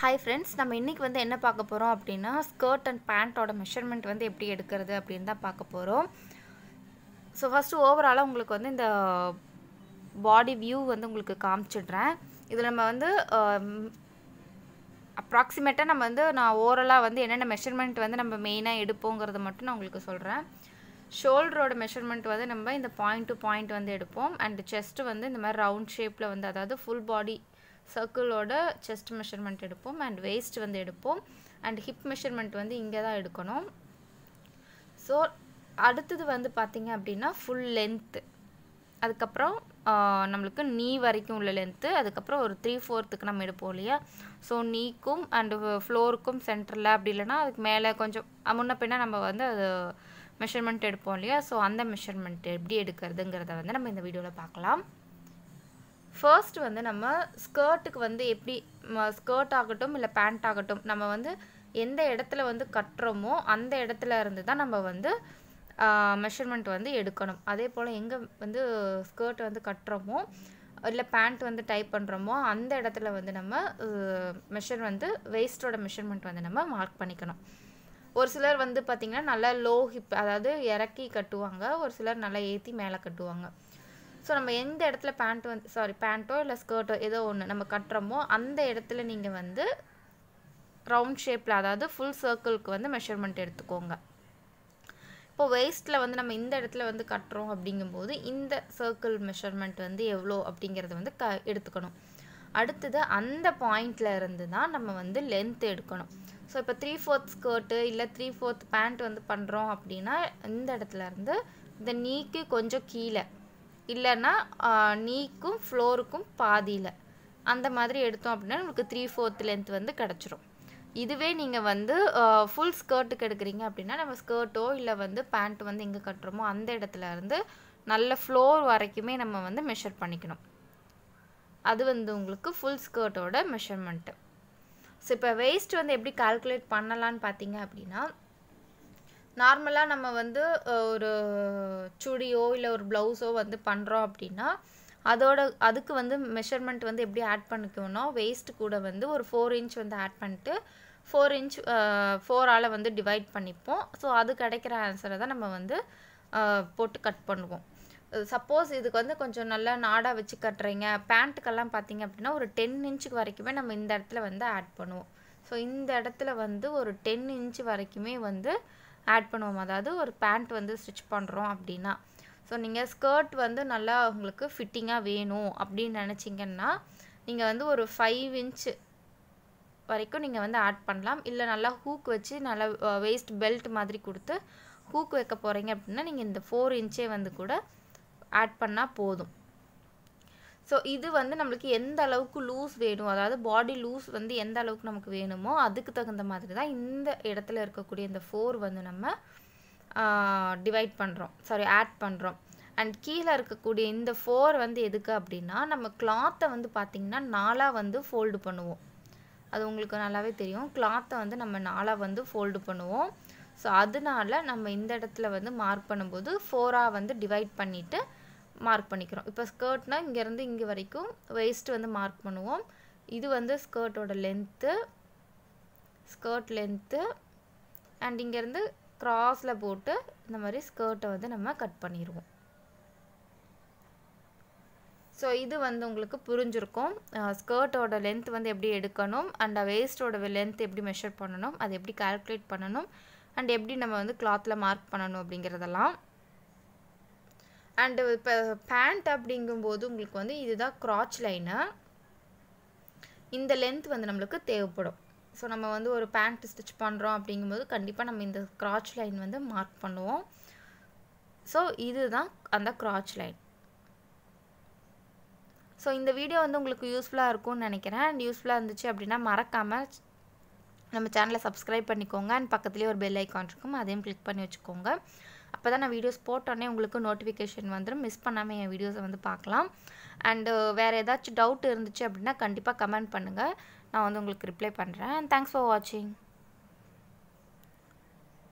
hi friends நம்ம இன்றைக்கி வந்து என்ன பார்க்க போகிறோம் அப்படின்னா ஸ்கர்ட் அண்ட் பேண்ட்டோட மெஷர்மெண்ட் வந்து எப்படி எடுக்கிறது அப்படின்னு தான் பார்க்க போகிறோம் ஸோ ஃபஸ்ட்டு ஓவராலாக உங்களுக்கு வந்து இந்த பாடி வியூ வந்து உங்களுக்கு காமிச்சிடுறேன் இதில் நம்ம வந்து அப்ராக்சிமேட்டாக நம்ம வந்து நான் ஓவரலாக வந்து என்னென்ன மெஷர்மெண்ட் வந்து நம்ம மெயினாக எடுப்போங்கிறத மட்டும் நான் உங்களுக்கு சொல்கிறேன் ஷோல்டரோட மெஷர்மெண்ட் வந்து நம்ம இந்த பாயிண்ட் டு பாயிண்ட் வந்து எடுப்போம் அண்ட் செஸ்ட்டு வந்து இந்த மாதிரி ரவுண்ட் ஷேப்பில் வந்து அதாவது ஃபுல் பாடி சர்க்கிளோட செஸ்ட் மெஷர்மெண்ட் எடுப்போம் அண்ட் வேஸ்ட் வந்து எடுப்போம் அண்ட் ஹிப் மெஷர்மெண்ட் வந்து இங்கே தான் எடுக்கணும் ஸோ அடுத்தது வந்து பார்த்திங்க அப்படின்னா ஃபுல் லென்த்து அதுக்கப்புறம் நம்மளுக்கு நீ வரைக்கும் உள்ள லென்த்து அதுக்கப்புறம் ஒரு த்ரீ ஃபோர்த்துக்கு நம்ம எடுப்போம் இல்லையா ஸோ நீக்கும் அண்டு ஃப்ளோருக்கும் சென்டரில் அப்படி இல்லைனா அதுக்கு மேலே கொஞ்சம் முன்ன பின்னா நம்ம வந்து அது மெஷர்மெண்ட் எடுப்போம் இல்லையா ஸோ அந்த மெஷர்மெண்ட் எப்படி எடுக்கிறதுங்கிறத வந்து நம்ம இந்த வீடியோவில் பார்க்கலாம் ஃபர்ஸ்ட் வந்து நம்ம ஸ்கர்ட்டுக்கு வந்து எப்படி ஸ்கர்ட் ஆகட்டும் இல்லை பேண்ட் ஆகட்டும் நம்ம வந்து எந்த இடத்துல வந்து கட்டுறோமோ அந்த இடத்துல இருந்து தான் நம்ம வந்து மெஷர்மெண்ட் வந்து எடுக்கணும் அதே போல் எங்கே வந்து ஸ்கர்ட் வந்து கட்டுறோமோ இல்லை பேண்ட் வந்து டைப் பண்ணுறோமோ அந்த இடத்துல வந்து நம்ம மெஷர் வந்து வேஸ்ட்டோட மெஷர்மெண்ட் வந்து நம்ம மார்க் பண்ணிக்கணும் ஒரு சிலர் வந்து பார்த்திங்கன்னா நல்லா லோ ஹிப் அதாவது இறக்கி கட்டுவாங்க ஒரு சிலர் நல்லா ஏற்றி மேலே கட்டுவாங்க ஸோ நம்ம எந்த இடத்துல பேண்ட் வந்து சாரி பேண்ட்டோ இல்லை ஸ்கர்ட்டோ ஏதோ ஒன்று நம்ம கட்டுறோமோ அந்த இடத்துல நீங்கள் வந்து ரவுண்ட் ஷேப்பில் அதாவது ஃபுல் சர்க்கிளுக்கு வந்து மெஷர்மெண்ட் எடுத்துக்கோங்க இப்போ வேஸ்ட்டில் வந்து நம்ம இந்த இடத்துல வந்து கட்டுறோம் அப்படிங்கும்போது இந்த சர்க்கிள் மெஷர்மெண்ட் வந்து எவ்வளோ அப்படிங்கிறத வந்து க எடுத்துக்கணும் அடுத்தது அந்த பாயிண்டில் இருந்து தான் நம்ம வந்து லென்த் எடுக்கணும் ஸோ இப்போ த்ரீ ஃபோர்த் ஸ்கர்ட்டு இல்லை த்ரீ ஃபோர்த் பேண்ட் வந்து பண்ணுறோம் அப்படின்னா இந்த இடத்துல இருந்து இந்த நீக்கு கொஞ்சம் கீழே இல்லைன்னா நீக்கும் ஃப்ளோருக்கும் பாதியில் அந்த மாதிரி எடுத்தோம் அப்படின்னா உங்களுக்கு த்ரீ ஃபோர்த் லென்த் வந்து கிடச்சிரும் இதுவே நீங்கள் வந்து ஃபுல் ஸ்கர்ட்டுக்கு எடுக்கிறீங்க அப்படின்னா நம்ம ஸ்கர்ட்டோ இல்லை வந்து பேண்ட் வந்து எங்கே கட்டுறோமோ அந்த இடத்துல இருந்து நல்ல ஃப்ளோர் வரைக்குமே நம்ம வந்து மெஷர் பண்ணிக்கணும் அது வந்து உங்களுக்கு ஃபுல் ஸ்கர்ட்டோட மெஷர்மெண்ட்டு ஸோ இப்போ வேஸ்ட் வந்து எப்படி கால்குலேட் பண்ணலான்னு பார்த்தீங்க அப்படின்னா நார்மலாக நம்ம வந்து ஒரு சுடியோ இல்லை ஒரு ப்ளவுஸோ வந்து பண்ணுறோம் அப்படின்னா அதோட அதுக்கு வந்து மெஷர்மெண்ட் வந்து எப்படி ஆட் பண்ணிக்கணும்னா வேஸ்ட் கூட வந்து ஒரு ஃபோர் இன்ச் வந்து ஆட் பண்ணிட்டு ஃபோர் இன்ச் ஃபோரால் வந்து டிவைட் பண்ணிப்போம் ஸோ அது கிடைக்கிற ஆன்சரை தான் நம்ம வந்து போட்டு கட் பண்ணுவோம் சப்போஸ் இதுக்கு வந்து கொஞ்சம் நல்லா நாடாக வச்சு கட்டுறீங்க பேண்ட்டுக்கெல்லாம் பார்த்தீங்க அப்படின்னா ஒரு டென் இன்ச்சுக்கு வரைக்குமே நம்ம இந்த இடத்துல வந்து ஆட் பண்ணுவோம் ஸோ இந்த இடத்துல வந்து ஒரு டென் இன்ச்சு வரைக்குமே வந்து ஆட் பண்ணுவோம் அதாவது ஒரு பேண்ட் வந்து ஸ்டிச் பண்ணுறோம் அப்படின்னா ஸோ நீங்கள் ஸ்கர்ட் வந்து நல்லா உங்களுக்கு ஃபிட்டிங்காக வேணும் அப்படின்னு நினச்சிங்கன்னா நீங்கள் வந்து ஒரு ஃபைவ் இன்ச் வரைக்கும் நீங்கள் வந்து ஆட் பண்ணலாம் இல்லை நல்லா ஹூக் வச்சு நல்லா வேஸ்ட் பெல்ட் மாதிரி கொடுத்து ஹூக் வைக்க போகிறீங்க அப்படின்னா நீங்கள் இந்த ஃபோர் இன்ச்சே வந்து கூட ஆட் பண்ணால் போதும் ஸோ இது வந்து நம்மளுக்கு எந்த அளவுக்கு லூஸ் வேணும் அதாவது பாடி லூஸ் வந்து எந்த அளவுக்கு நமக்கு வேணுமோ அதுக்கு தகுந்த மாதிரி தான் இந்த இடத்துல இருக்கக்கூடிய இந்த ஃபோர் வந்து நம்ம டிவைட் பண்ணுறோம் சாரி ஆட் பண்ணுறோம் அண்ட் கீழே இருக்கக்கூடிய இந்த ஃபோர் வந்து எதுக்கு அப்படின்னா நம்ம கிளாத்தை வந்து பார்த்திங்கன்னா நாலாக வந்து ஃபோல்டு பண்ணுவோம் அது உங்களுக்கு நல்லாவே தெரியும் கிளாத்தை வந்து நம்ம நாலாக வந்து ஃபோல்டு பண்ணுவோம் ஸோ அதனால நம்ம இந்த இடத்துல வந்து மார்க் பண்ணும்போது ஃபோராக வந்து டிவைட் பண்ணிவிட்டு மார்க் பண்ணிக்கிறோம் இப்போ ஸ்கர்ட்னால் இங்கேருந்து இங்கே வரைக்கும் வெயிஸ்ட் வந்து மார்க் பண்ணுவோம் இது வந்து ஸ்கர்ட்டோட லென்த்து ஸ்கர்ட் லென்த்து அண்ட் இங்கேருந்து க்ராஸில் போட்டு இந்த மாதிரி ஸ்கர்ட்டை வந்து நம்ம கட் பண்ணிடுவோம் ஸோ இது வந்து உங்களுக்கு புரிஞ்சுருக்கும் ஸ்கர்ட்டோட லென்த் வந்து எப்படி எடுக்கணும் அண்ட் வேஸ்ட்டோட லென்த் எப்படி மெஷர் பண்ணணும் அது எப்படி கால்குலேட் பண்ணணும் அண்ட் எப்படி நம்ம வந்து கிளாத்தில் மார்க் பண்ணணும் அப்படிங்கிறதெல்லாம் அண்டு இப்போ பேண்ட் அப்படிங்கும்போது உங்களுக்கு வந்து இதுதான் க்ராச் லைனு இந்த லென்த் வந்து நம்மளுக்கு தேவைப்படும் ஸோ நம்ம வந்து ஒரு பேண்ட் ஸ்டிச் பண்ணுறோம் அப்படிங்கும்போது கண்டிப்பாக நம்ம இந்த க்ராச் லைன் வந்து மார்க் பண்ணுவோம் ஸோ இதுதான் அந்த க்ராச் லைன் ஸோ இந்த வீடியோ வந்து உங்களுக்கு யூஸ்ஃபுல்லாக இருக்கும்னு நினைக்கிறேன் அண்ட் யூஸ்ஃபுல்லாக இருந்துச்சு அப்படின்னா மறக்காமல் நம்ம சேனலை சப்ஸ்கிரைப் பண்ணிக்கோங்க அண்ட் பக்கத்துலேயே ஒரு பெல் ஐக்கான் இருக்கும் அதையும் கிளிக் பண்ணி வச்சுக்கோங்க அப்போ தான் நான் வீடியோஸ் போட்டோன்னே உங்களுக்கு நோட்டிஃபிகேஷன் வந்துடும் மிஸ் பண்ணாமல் என் வீடியோஸை வந்து பார்க்கலாம் அண்டு uh, வேறு ஏதாச்சும் டவுட் இருந்துச்சு அப்படின்னா கண்டிப்பாக கமெண்ட் பண்ணுங்கள் நான் வந்து உங்களுக்கு ரிப்ளை பண்ணுறேன் அண்ட் தேங்க்ஸ் ஃபார் வாட்சிங்